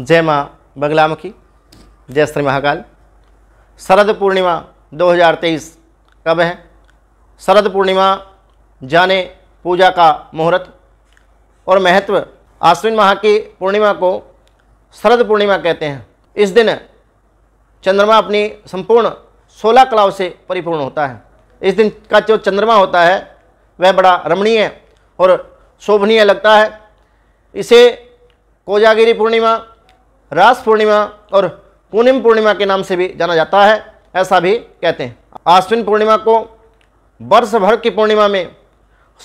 जय माँ बगलामुखी जय श्री महाकाल शरद पूर्णिमा 2023 कब है शरद पूर्णिमा जाने पूजा का मुहूर्त और महत्व आश्विन माह की पूर्णिमा को शरद पूर्णिमा कहते हैं इस दिन चंद्रमा अपनी संपूर्ण सोलह कलाओं से परिपूर्ण होता है इस दिन का जो चंद्रमा होता है वह बड़ा रमणीय और शोभनीय लगता है इसे कोजागिरी पूर्णिमा रास पूर्णिमा और पूनिम पूर्णिमा के नाम से भी जाना जाता है ऐसा भी कहते हैं आश्विन पूर्णिमा को वर्ष भर की पूर्णिमा में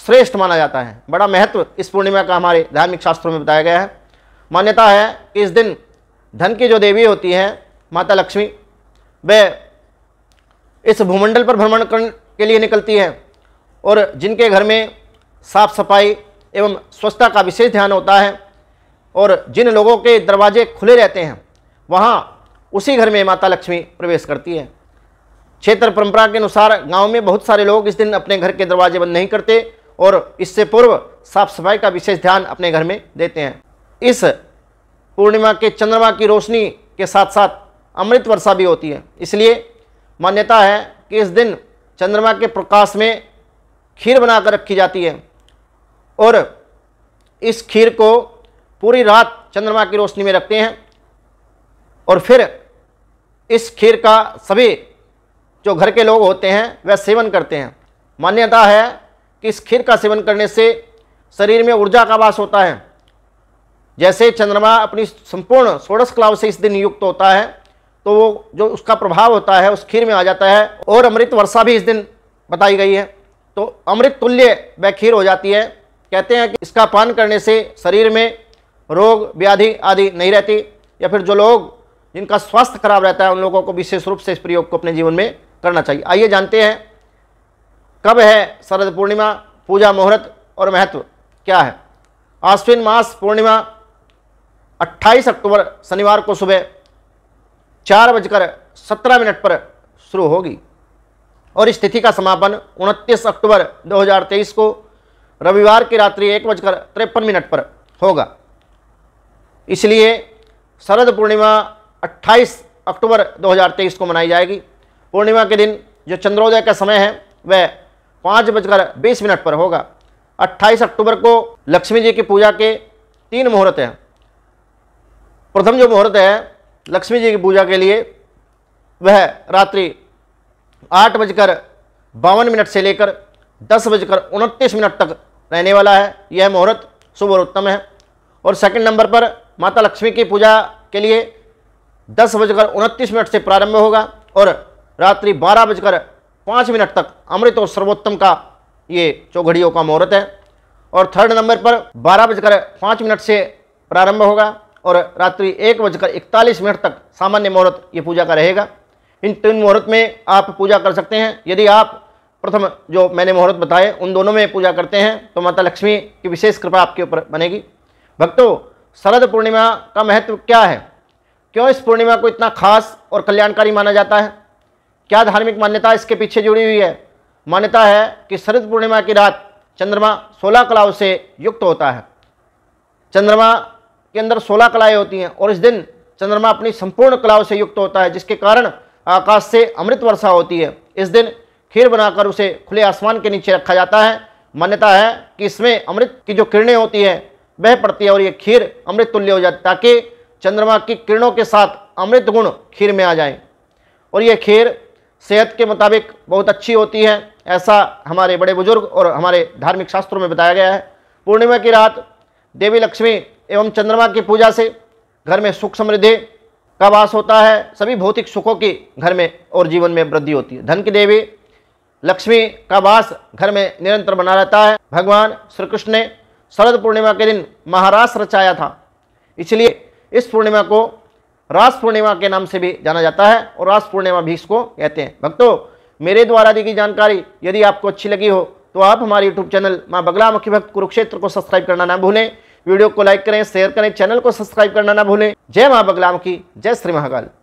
श्रेष्ठ माना जाता है बड़ा महत्व इस पूर्णिमा का हमारे धार्मिक शास्त्रों में बताया गया है मान्यता है कि इस दिन धन की जो देवी होती है माता लक्ष्मी वह इस भूमंडल पर भ्रमण करने के लिए निकलती है और जिनके घर में साफ सफाई एवं स्वच्छता का विशेष ध्यान होता है और जिन लोगों के दरवाजे खुले रहते हैं वहाँ उसी घर में माता लक्ष्मी प्रवेश करती है क्षेत्र परंपरा के अनुसार गांव में बहुत सारे लोग इस दिन अपने घर के दरवाजे बंद नहीं करते और इससे पूर्व साफ सफाई का विशेष ध्यान अपने घर में देते हैं इस पूर्णिमा के चंद्रमा की रोशनी के साथ साथ अमृत वर्षा भी होती है इसलिए मान्यता है कि इस दिन चंद्रमा के प्रकाश में खीर बनाकर रखी जाती है और इस खीर को पूरी रात चंद्रमा की रोशनी में रखते हैं और फिर इस खीर का सभी जो घर के लोग होते हैं वह सेवन करते हैं मान्यता है कि इस खीर का सेवन करने से शरीर में ऊर्जा का वास होता है जैसे चंद्रमा अपनी संपूर्ण सोडस क्लाव से इस दिन युक्त होता है तो वो जो उसका प्रभाव होता है उस खीर में आ जाता है और अमृत वर्षा भी इस दिन बताई गई है तो अमृत तुल्य वह खीर हो जाती है कहते हैं कि इसका पान करने से शरीर में रोग व्याधि आदि नहीं रहती या फिर जो लोग जिनका स्वास्थ्य खराब रहता है उन लोगों को विशेष रूप से इस प्रयोग को अपने जीवन में करना चाहिए आइए जानते हैं कब है शरद पूर्णिमा पूजा मुहूर्त और महत्व क्या है आश्विन मास पूर्णिमा 28 अक्टूबर शनिवार को सुबह चार बजकर सत्रह मिनट पर शुरू होगी और इस तिथि का समापन 29 अक्टूबर 2023 को रविवार की रात्रि एक बजकर तिरपन मिनट पर होगा इसलिए शरद पूर्णिमा 28 अक्टूबर 2023 को मनाई जाएगी पूर्णिमा के दिन जो चंद्रोदय का समय है वह पाँच बजकर बीस मिनट पर होगा 28 अक्टूबर को लक्ष्मी जी की पूजा के तीन मुहूर्त हैं प्रथम जो मुहूर्त है लक्ष्मी जी की पूजा के लिए वह रात्रि आठ बजकर बावन मिनट से लेकर दस बजकर उनतीस मिनट तक रहने वाला है यह मुहूर्त शुभ और उत्तम है और सेकंड नंबर पर माता लक्ष्मी की पूजा के लिए दस बजकर उनतीस मिनट से प्रारंभ होगा और रात्रि बारह बजकर पाँच मिनट तक अमृत और सर्वोत्तम का ये चौघड़ियों का मुहूर्त है और थर्ड नंबर पर बारह बजकर पाँच मिनट से प्रारंभ होगा और रात्रि एक बजकर इकतालीस मिनट तक सामान्य मुहूर्त ये पूजा का रहेगा इन तीन मुहूर्त में आप पूजा कर सकते हैं यदि आप प्रथम जो मैंने मुहूर्त बताए उन दोनों में पूजा करते हैं तो माता लक्ष्मी की विशेष कृपा आपके ऊपर बनेगी भक्तों शरद पूर्णिमा का महत्व क्या है क्यों इस पूर्णिमा को इतना खास और कल्याणकारी माना जाता है क्या धार्मिक मान्यता इसके पीछे जुड़ी हुई है मान्यता है कि शरद पूर्णिमा की रात चंद्रमा सोलह कलाओं से युक्त होता है चंद्रमा के अंदर सोलह कलाएँ होती हैं और इस दिन चंद्रमा अपनी संपूर्ण कलाओं से युक्त होता है जिसके कारण आकाश से अमृत वर्षा होती है इस दिन खीर बनाकर उसे खुले आसमान के नीचे रखा जाता है मान्यता है कि इसमें अमृत की जो किरणें होती हैं बह पड़ती है और ये खीर अमृत तुल्य हो जाती ताकि चंद्रमा की किरणों के साथ अमृत गुण खीर में आ जाए और ये खीर सेहत के मुताबिक बहुत अच्छी होती है ऐसा हमारे बड़े बुजुर्ग और हमारे धार्मिक शास्त्रों में बताया गया है पूर्णिमा की रात देवी लक्ष्मी एवं चंद्रमा की पूजा से घर में सुख समृद्धि का वास होता है सभी भौतिक सुखों की घर में और जीवन में वृद्धि होती है धन की देवी लक्ष्मी का वास घर में निरंतर बना रहता है भगवान श्री कृष्ण ने शरद पूर्णिमा के दिन महारास रचाया था इसलिए इस पूर्णिमा को रास पूर्णिमा के नाम से भी जाना जाता है और रास पूर्णिमा भी इसको कहते हैं भक्तों मेरे द्वारा दी गई जानकारी यदि आपको अच्छी लगी हो तो आप हमारे यूट्यूब चैनल माँ बगला मुखी भक्त कुरुक्षेत्र को सब्सक्राइब करना ना भूलें वीडियो को लाइक करें शेयर करें चैनल को सब्सक्राइब करना ना भूलें जय माँ बगला मुखी जय श्री महाकाल